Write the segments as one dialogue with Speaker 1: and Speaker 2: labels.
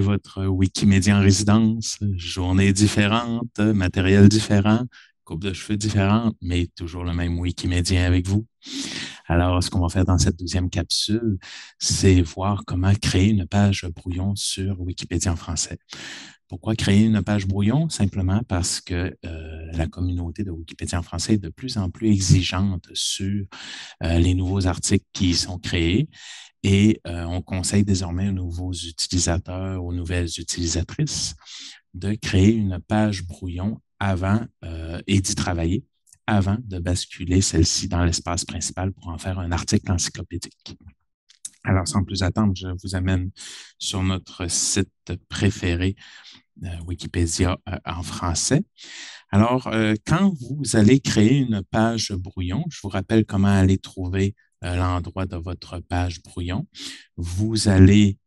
Speaker 1: votre Wikimédia en résidence, journée différente, matériel différent, coupe de cheveux différente, mais toujours le même Wikimédia avec vous. Alors, ce qu'on va faire dans cette deuxième capsule, c'est voir comment créer une page brouillon sur Wikipédia en français. Pourquoi créer une page brouillon? Simplement parce que euh, la communauté de Wikipédia en français est de plus en plus exigeante sur euh, les nouveaux articles qui y sont créés. Et euh, on conseille désormais aux nouveaux utilisateurs, aux nouvelles utilisatrices, de créer une page brouillon avant euh, et d'y travailler avant de basculer celle-ci dans l'espace principal pour en faire un article encyclopédique. Alors, sans plus attendre, je vous amène sur notre site préféré euh, Wikipédia euh, en français. Alors, euh, quand vous allez créer une page brouillon, je vous rappelle comment aller trouver l'endroit de votre page brouillon. Vous allez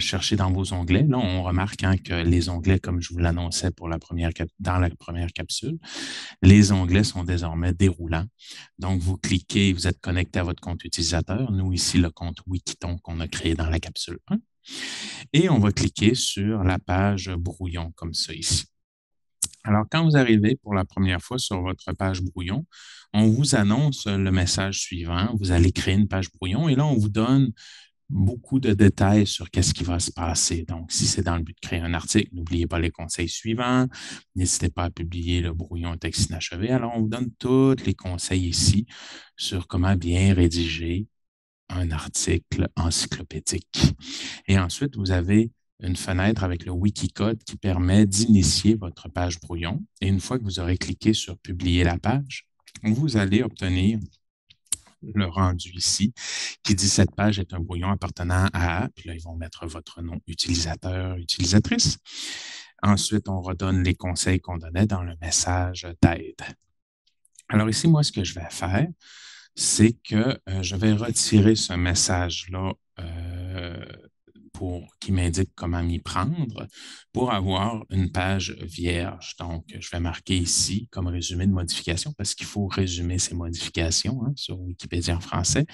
Speaker 1: chercher dans vos onglets. Là, on remarque hein, que les onglets, comme je vous l'annonçais pour la première dans la première capsule, les onglets sont désormais déroulants. Donc, vous cliquez, vous êtes connecté à votre compte utilisateur. Nous, ici, le compte Wikiton qu'on a créé dans la capsule 1. Et on va cliquer sur la page brouillon comme ça ici. Alors, quand vous arrivez pour la première fois sur votre page brouillon, on vous annonce le message suivant. Vous allez créer une page brouillon et là, on vous donne beaucoup de détails sur qu'est-ce qui va se passer. Donc, si c'est dans le but de créer un article, n'oubliez pas les conseils suivants. N'hésitez pas à publier le brouillon texte inachevé. Alors, on vous donne tous les conseils ici sur comment bien rédiger un article encyclopédique. Et ensuite, vous avez une fenêtre avec le Wikicode qui permet d'initier votre page brouillon. Et une fois que vous aurez cliqué sur Publier la page, vous allez obtenir le rendu ici qui dit cette page est un brouillon appartenant à, puis là, ils vont mettre votre nom utilisateur, utilisatrice. Ensuite, on redonne les conseils qu'on donnait dans le message d'aide. Alors ici, moi, ce que je vais faire, c'est que euh, je vais retirer ce message-là euh, pour qui m'indique comment m'y prendre pour avoir une page vierge. Donc, je vais marquer ici comme résumé de modification parce qu'il faut résumer ces modifications hein, sur Wikipédia en français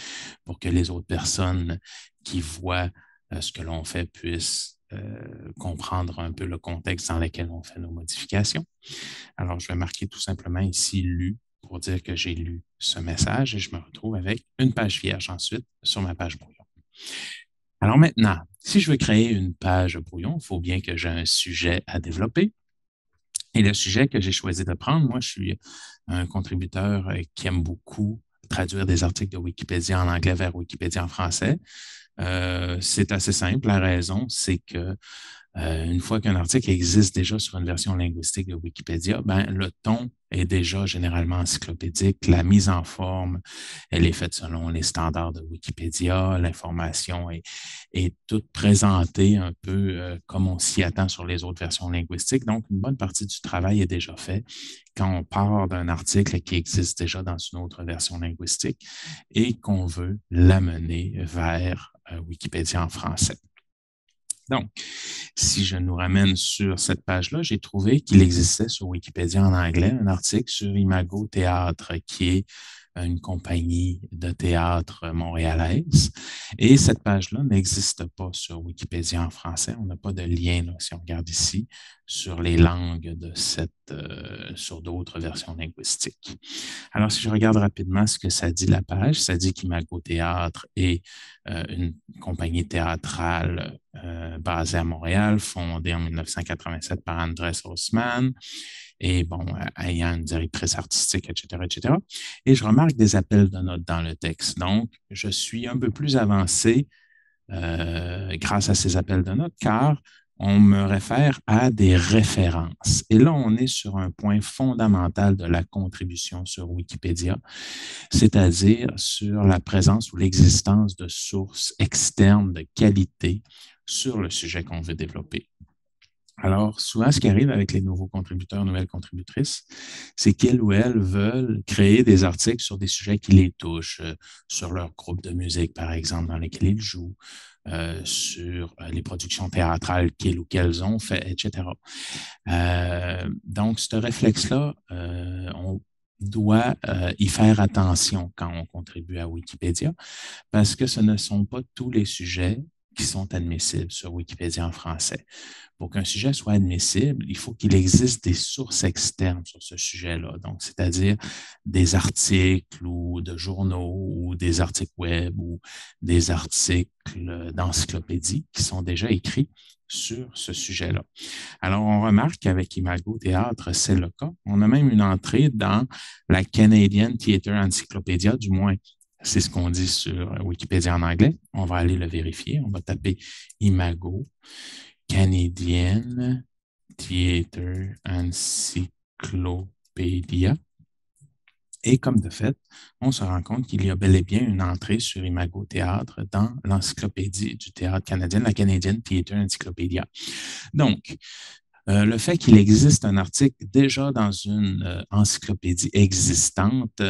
Speaker 1: pour que les autres personnes qui voient euh, ce que l'on fait puissent comprendre un peu le contexte dans lequel on fait nos modifications. Alors, je vais marquer tout simplement ici lu pour dire que j'ai lu ce message et je me retrouve avec une page vierge ensuite sur ma page brouillon. Alors maintenant, si je veux créer une page brouillon, il faut bien que j'ai un sujet à développer. Et le sujet que j'ai choisi de prendre, moi, je suis un contributeur qui aime beaucoup traduire des articles de Wikipédia en anglais vers Wikipédia en français. Euh, c'est assez simple. La raison, c'est que euh, une fois qu'un article existe déjà sur une version linguistique de Wikipédia, ben, le ton est déjà généralement encyclopédique. La mise en forme, elle est faite selon les standards de Wikipédia. L'information est, toute présentée un peu euh, comme on s'y attend sur les autres versions linguistiques. Donc, une bonne partie du travail est déjà fait quand on part d'un article qui existe déjà dans une autre version linguistique et qu'on veut l'amener vers euh, Wikipédia en français. Donc, si je nous ramène sur cette page-là, j'ai trouvé qu'il existait sur Wikipédia en anglais un article sur Imago Théâtre, qui est une compagnie de théâtre montréalaise. Et cette page-là n'existe pas sur Wikipédia en français. On n'a pas de lien, là, si on regarde ici, sur les langues de cette, euh, sur d'autres versions linguistiques. Alors, si je regarde rapidement ce que ça dit la page, ça dit qu'Imago Théâtre est euh, une compagnie théâtrale euh, basée à Montréal, fondée en 1987 par Andrés Haussmann et bon, euh, ayant une directrice artistique, etc., etc. Et je remarque des appels de notes dans le texte. Donc, je suis un peu plus avancé euh, grâce à ces appels de notes, car on me réfère à des références. Et là, on est sur un point fondamental de la contribution sur Wikipédia, c'est-à-dire sur la présence ou l'existence de sources externes de qualité sur le sujet qu'on veut développer. Alors, souvent, ce qui arrive avec les nouveaux contributeurs, nouvelles contributrices, c'est qu'ils ou elles veulent créer des articles sur des sujets qui les touchent, euh, sur leur groupe de musique, par exemple, dans lequel ils jouent, euh, sur euh, les productions théâtrales qu'ils ou qu'elles ont fait, etc. donc, ce réflexe-là, on doit y faire attention quand on contribue à Wikipédia, parce que ce ne sont pas tous les sujets qui sont admissibles sur Wikipédia en français. Pour qu'un sujet soit admissible, il faut qu'il existe des sources externes sur ce sujet-là, donc c'est-à-dire des articles ou de journaux ou des articles web ou des articles d'encyclopédie qui sont déjà écrits sur ce sujet-là. Alors, on remarque qu'avec Imago Théâtre, c'est le cas. On a même une entrée dans la Canadian Theatre Encyclopedia, du moins c'est ce qu'on dit sur Wikipédia en anglais. On va aller le vérifier. On va taper Imago Canadienne Theatre Encyclopedia. Et comme de fait, on se rend compte qu'il y a bel et bien une entrée sur Imago Théâtre dans l'encyclopédie du théâtre canadien, la Canadian Theatre Encyclopédia. Donc, euh, le fait qu'il existe un article déjà dans une euh, encyclopédie existante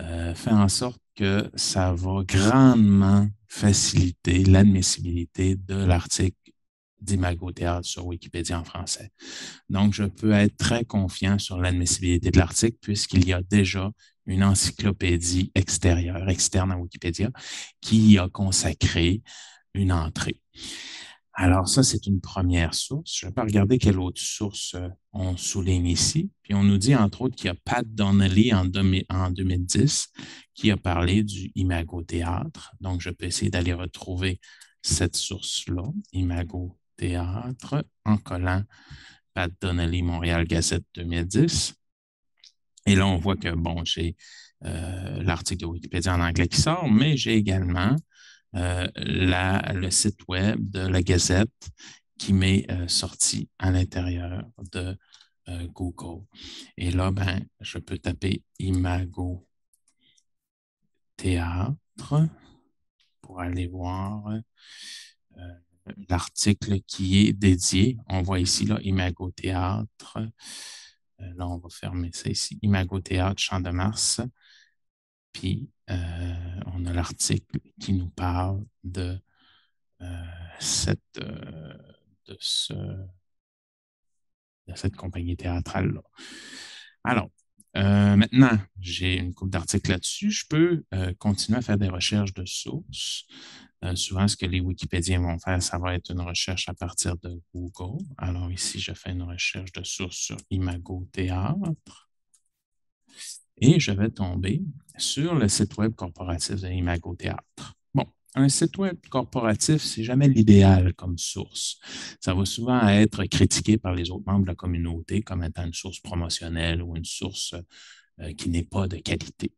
Speaker 1: euh, fait en sorte que ça va grandement faciliter l'admissibilité de l'article d'Imago Théâtre sur Wikipédia en français. Donc, je peux être très confiant sur l'admissibilité de l'article puisqu'il y a déjà une encyclopédie extérieure, externe à Wikipédia, qui y a consacré une entrée. Alors ça, c'est une première source. Je vais pas regarder quelle autre source euh, on souligne ici. Puis on nous dit, entre autres, qu'il y a Pat Donnelly en, 2010 qui a parlé du Imago Théâtre. Donc, je peux essayer d'aller retrouver cette source-là, Imago Théâtre, en collant Pat Donnelly, Montréal Gazette 2010. Et là, on voit que, bon, j'ai euh, l'article de Wikipédia en anglais qui sort, mais j'ai également euh, le site web de la Gazette qui m'est euh, sorti à l'intérieur de euh, Google. Et là, ben, je peux taper Imago Théâtre pour aller voir l'article qui est dédié. On voit ici, là, Imago Théâtre. là, on va fermer ça ici. Imago Théâtre, Champ de Mars. Puis, euh, on a l'article qui nous parle de, euh, cette, euh, de, cette compagnie théâtrale-là. Alors, maintenant, j'ai une coupe d'articles là-dessus. Je peux continuer à faire des recherches de sources. souvent, ce que les Wikipédiens vont faire, ça va être une recherche à partir de Google. Alors ici, je fais une recherche de sources sur Imago Théâtre. Et je vais tomber sur le site web corporatif de au Théâtre. Bon, un site web corporatif, c'est jamais l'idéal comme source. Ça va souvent être critiqué par les autres membres de la communauté comme étant une source promotionnelle ou une source euh, qui n'est pas de qualité.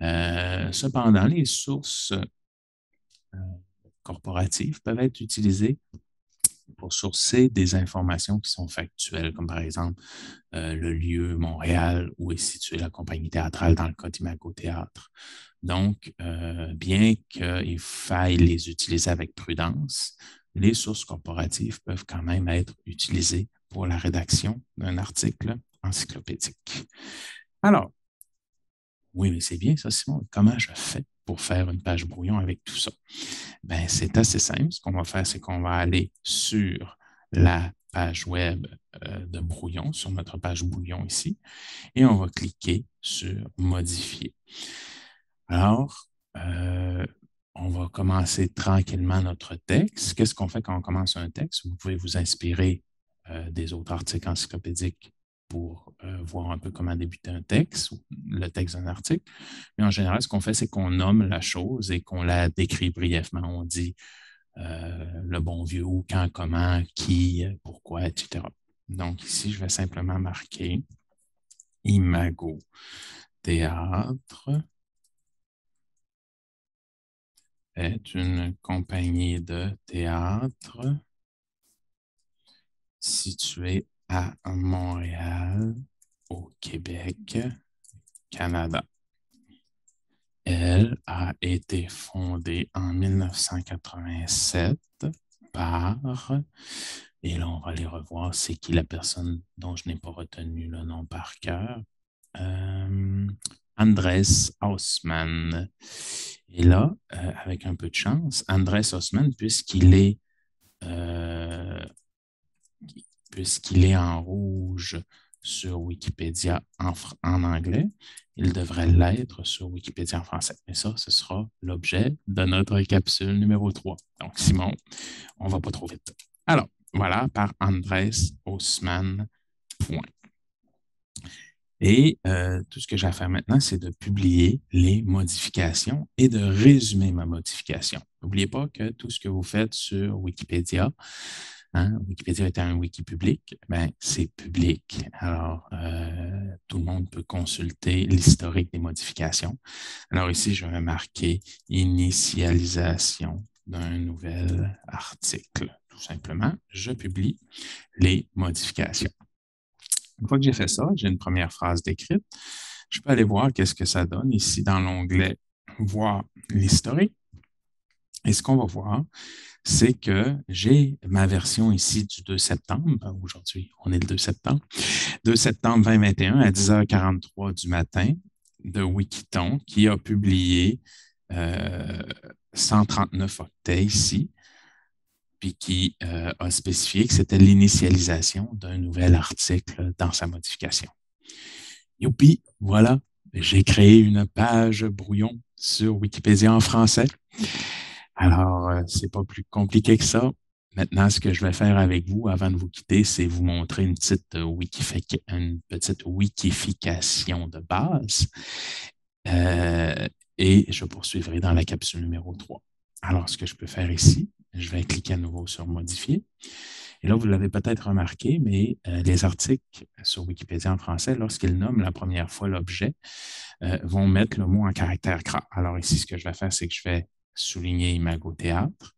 Speaker 1: Euh, cependant, les sources euh, corporatives peuvent être utilisées pour sourcer des informations qui sont factuelles, comme par exemple euh, le lieu Montréal où est située la compagnie théâtrale dans le cas d'Imago Théâtre. Donc, euh, bien qu'il faille les utiliser avec prudence, les sources corporatives peuvent quand même être utilisées pour la rédaction d'un article encyclopédique. Alors, oui, mais c'est bien ça, Simon. Comment je fais pour faire une page brouillon avec tout ça? Ben, c'est assez simple. Ce qu'on va faire, c'est qu'on va aller sur la page web euh, de brouillon, sur notre page brouillon ici, et on va cliquer sur modifier. Alors, euh, on va commencer tranquillement notre texte. Qu'est-ce qu'on fait quand on commence un texte? Vous pouvez vous inspirer euh, des autres articles encyclopédiques pour euh, voir un peu comment débuter un texte ou le texte d'un article. Mais en général, ce qu'on fait, c'est qu'on nomme la chose et qu'on la décrit brièvement. On dit euh, le bon vieux quand, comment, qui, pourquoi, etc. Donc ici, je vais simplement marquer Imago Théâtre est une compagnie de théâtre située à Montréal, au Québec, Canada. Elle a été fondée en 1987 par, et là on va les revoir, c'est qui la personne dont je n'ai pas retenu le nom par cœur, euh, Andrés Haussmann. Et là, euh, avec un peu de chance, Andrés Haussmann, puisqu'il est... Euh, puisqu'il est en rouge sur Wikipédia en, anglais, il devrait l'être sur Wikipédia en français. Mais ça, ce sera l'objet de notre capsule numéro 3. Donc, Simon, on ne va pas trop vite. Alors, voilà, par Andrés Haussmann. Et euh, tout ce que j'ai à faire maintenant, c'est de publier les modifications et de résumer ma modification. N'oubliez pas que tout ce que vous faites sur Wikipédia, Hein, Wikipédia est un wiki public, ben, c'est public. Alors, euh, tout le monde peut consulter l'historique des modifications. Alors ici, je vais marquer initialisation d'un nouvel article. Tout simplement, je publie les modifications. Une fois que j'ai fait ça, j'ai une première phrase décrite. Je peux aller voir qu'est-ce que ça donne ici dans l'onglet Voir l'historique. Et ce qu'on va voir, c'est que j'ai ma version ici du 2 septembre. Aujourd'hui, on est le 2 septembre. 2 septembre 2021 à 10h43 du matin de Wikiton qui a publié 139 euh, octets ici, puis qui euh, a spécifié que c'était l'initialisation d'un nouvel article dans sa modification. Youpi, voilà, j'ai créé une page brouillon sur Wikipédia en français. Alors, ce euh, c'est pas plus compliqué que ça. Maintenant, ce que je vais faire avec vous avant de vous quitter, c'est vous montrer une petite, euh, une petite wikification de base. Euh, et je poursuivrai dans la capsule numéro 3. Alors, ce que je peux faire ici, je vais cliquer à nouveau sur Modifier. Et là, vous l'avez peut-être remarqué, mais les articles sur Wikipédia en français, lorsqu'ils nomment la première fois l'objet, vont mettre le mot en caractère gras. Alors ici, ce que je vais faire, c'est que je vais souligner Imago Théâtre.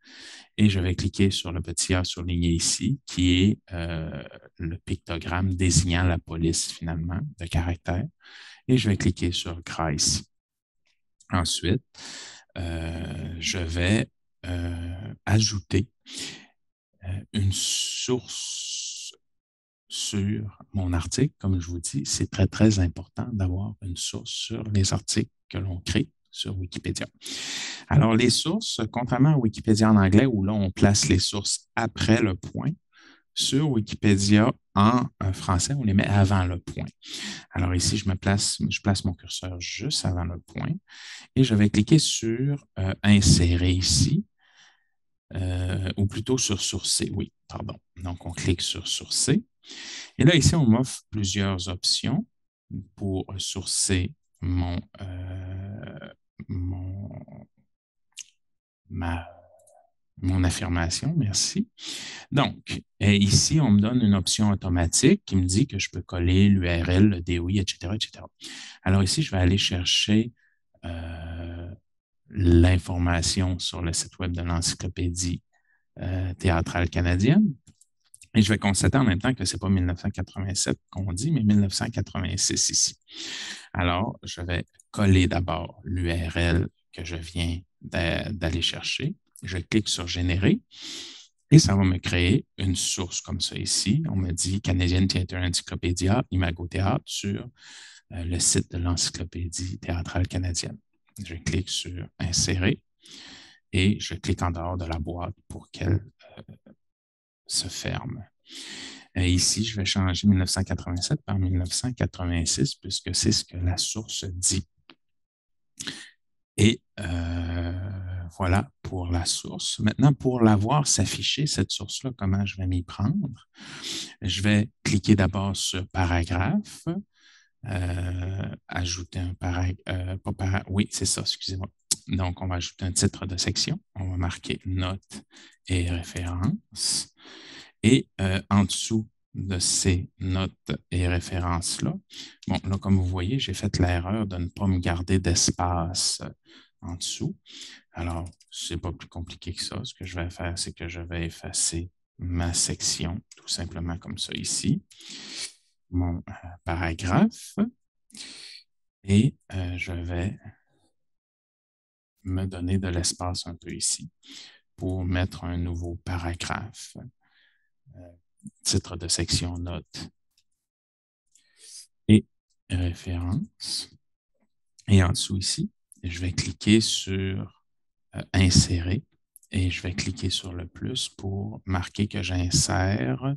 Speaker 1: Et je vais cliquer sur le petit A souligné ici, qui est euh, le pictogramme désignant la police finalement de caractère. Et je vais cliquer sur Grace. Ensuite, euh, je vais euh, ajouter une source sur mon article. Comme je vous dis, c'est très, très important d'avoir une source sur les articles que l'on crée sur Wikipédia. Alors, les sources, contrairement à Wikipédia en anglais, où là, on place les sources après le point, sur Wikipédia en euh, français, on les met avant le point. Alors ici, je me place, je place mon curseur juste avant le point et je vais cliquer sur euh, insérer ici, euh, ou plutôt sur sourcer, oui, pardon. Donc, on clique sur sourcer. Et là, ici, on m'offre plusieurs options pour sourcer mon, ma, mon affirmation, merci. Donc, euh, ici, on me donne une option automatique qui me dit que je peux coller l'URL, le DOI, etc., etc. Alors ici, je vais aller chercher euh, l'information sur le site web de l'Encyclopédie euh, théâtrale canadienne. Et je vais constater en même temps que ce n'est pas 1987 qu'on dit, mais 1986 ici. Alors, je vais coller d'abord l'URL que je viens d'aller chercher. Je clique sur Générer et ça va me créer une source comme ça ici. On me dit Canadian Theatre Encyclopédia, Imago Théâtre sur euh, le site de l'Encyclopédie théâtrale canadienne. Je clique sur Insérer et je clique en dehors de la boîte pour qu'elle euh, se ferme. Euh, ici, je vais changer 1987 par 1986 puisque c'est ce que la source dit. Et voilà pour la source. Maintenant, pour la voir s'afficher, cette source-là, comment je vais m'y prendre? Je vais cliquer d'abord sur paragraphe, euh, ajouter un paragraphe, euh, oui, c'est ça, excusez-moi. Donc, on va ajouter un titre de section. On va marquer notes et références. Et euh, en dessous de ces notes et références-là, bon, là, comme vous voyez, j'ai fait l'erreur de ne pas me garder d'espace en dessous. Alors, c'est pas plus compliqué que ça. Ce que je vais faire, c'est que je vais effacer ma section, tout simplement comme ça ici, mon euh, paragraphe, et euh, je vais me donner de l'espace un peu ici pour mettre un nouveau paragraphe. Euh, titre de section notes et référence. Et en dessous ici, je vais cliquer sur euh, insérer et je vais cliquer sur le plus pour marquer que j'insère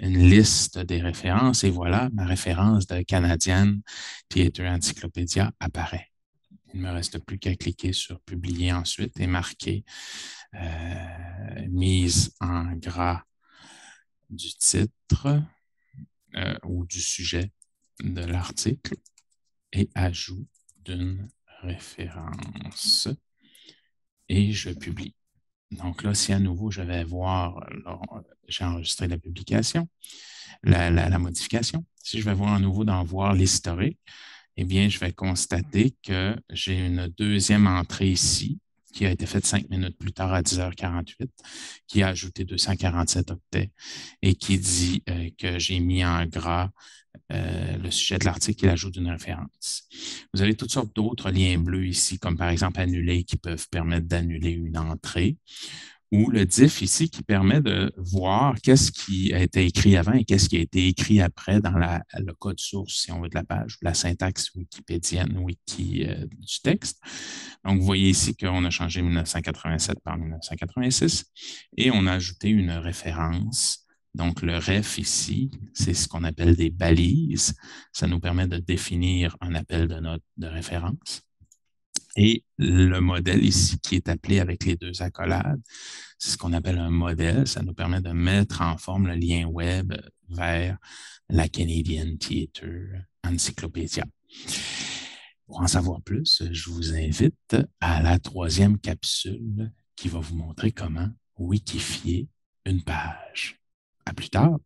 Speaker 1: une liste des références et voilà, ma référence de Canadienne Theatre Encyclopédia apparaît. Il ne me reste plus qu'à cliquer sur publier ensuite et marquer euh, mise en gras du titre euh, ou du sujet de l'article et ajout d'une référence et je publie. Donc là, si à nouveau je vais voir, j'ai enregistré la publication, la, modification, si je vais voir à nouveau dans « voir l'historique, eh bien, je vais constater que j'ai une deuxième entrée ici qui a été faite cinq minutes plus tard à 10h48, qui a ajouté 247 octets et qui dit euh, que j'ai mis en gras euh, le sujet de l'article et l'ajout d'une référence. Vous avez toutes sortes d'autres liens bleus ici, comme par exemple annuler, qui peuvent permettre d'annuler une entrée ou le diff ici qui permet de voir qu'est-ce qui a été écrit avant et qu'est-ce qui a été écrit après dans le code source, si on veut, de la page, ou la syntaxe wikipédienne wiki, euh, du texte. Donc, vous voyez ici qu'on a changé 1987 par 1986 et on a ajouté une référence. Donc, le ref ici, c'est ce qu'on appelle des balises. Ça nous permet de définir un appel de notes de référence. Et le modèle ici qui est appelé avec les deux accolades, c'est ce qu'on appelle un modèle. Ça nous permet de mettre en forme le lien web vers la Canadian Theatre Encyclopedia. Pour en savoir plus, je vous invite à la troisième capsule qui va vous montrer comment wikifier une page. À plus tard!